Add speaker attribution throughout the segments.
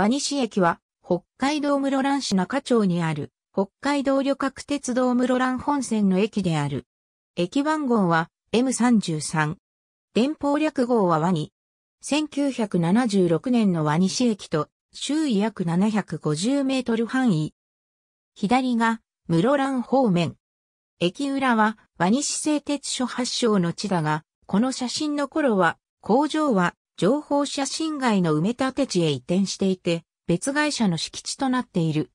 Speaker 1: 和西駅は、北海道室蘭市中町にある、北海道旅客鉄道室蘭本線の駅である。駅番号は M33。電報略号はワニ。1976年のワニ市駅と周囲約750メートル範囲。左が室蘭方面。駅裏はワニ市製鉄所発祥の地だが、この写真の頃は工場は情報写真街の埋め立て地へ移転していて、別会社の敷地となっている。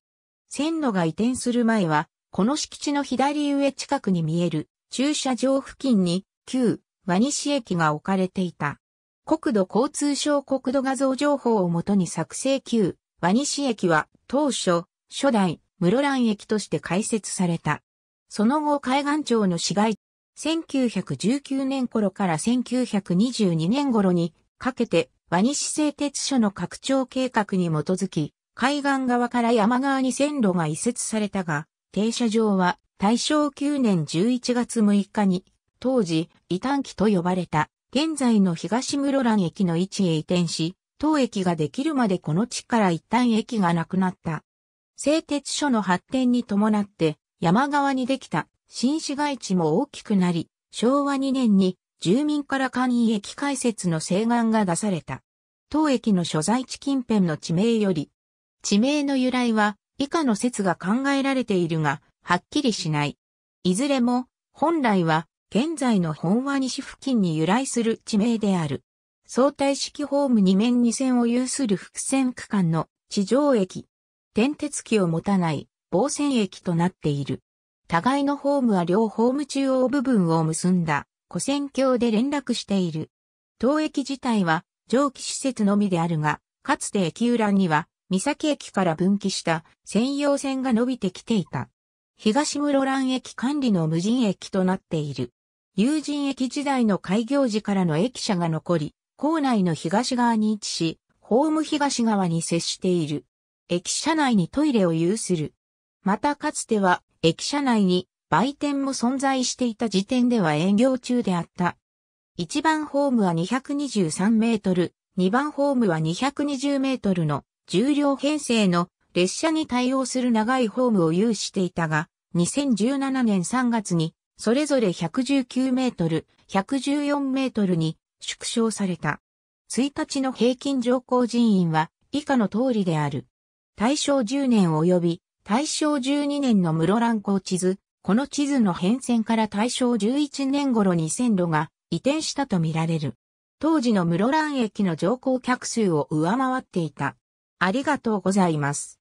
Speaker 1: 線路が移転する前は、この敷地の左上近くに見える駐車場付近に旧和西駅が置かれていた。国土交通省国土画像情報をもとに作成旧和西駅は当初初代室蘭駅として開設された。その後海岸町の市街1919年頃から1922年頃にかけて、ワニ市製鉄所の拡張計画に基づき、海岸側から山側に線路が移設されたが、停車場は大正9年11月6日に、当時、異端期と呼ばれた、現在の東室蘭駅の位置へ移転し、当駅ができるまでこの地から一旦駅がなくなった。製鉄所の発展に伴って、山側にできた新市街地も大きくなり、昭和2年に住民から簡易駅開設の請願が出された。当駅の所在地近辺の地名より、地名の由来は以下の説が考えられているが、はっきりしない。いずれも、本来は、現在の本和西付近に由来する地名である。相対式ホーム2面2線を有する複線区間の地上駅。電鉄機を持たない防線駅となっている。互いのホームは両ホーム中央部分を結んだ古戦橋で連絡している。当駅自体は蒸気施設のみであるが、かつて駅裏には、三崎駅から分岐した専用線が伸びてきていた。東室蘭駅管理の無人駅となっている。有人駅時代の開業時からの駅舎が残り、構内の東側に位置し、ホーム東側に接している。駅舎内にトイレを有する。またかつては、駅舎内に売店も存在していた時点では営業中であった。1番ホームは223メートル、2番ホームは220メートルの重量編成の列車に対応する長いホームを有していたが、2017年3月にそれぞれ119メートル、114メートルに縮小された。1日の平均乗降人員は以下の通りである。大正10年及び大正12年の室蘭港地図、この地図の変遷から大正11年頃に線路が移転したとみられる。当時の室蘭駅の乗降客数を上回っていた。ありがとうございます。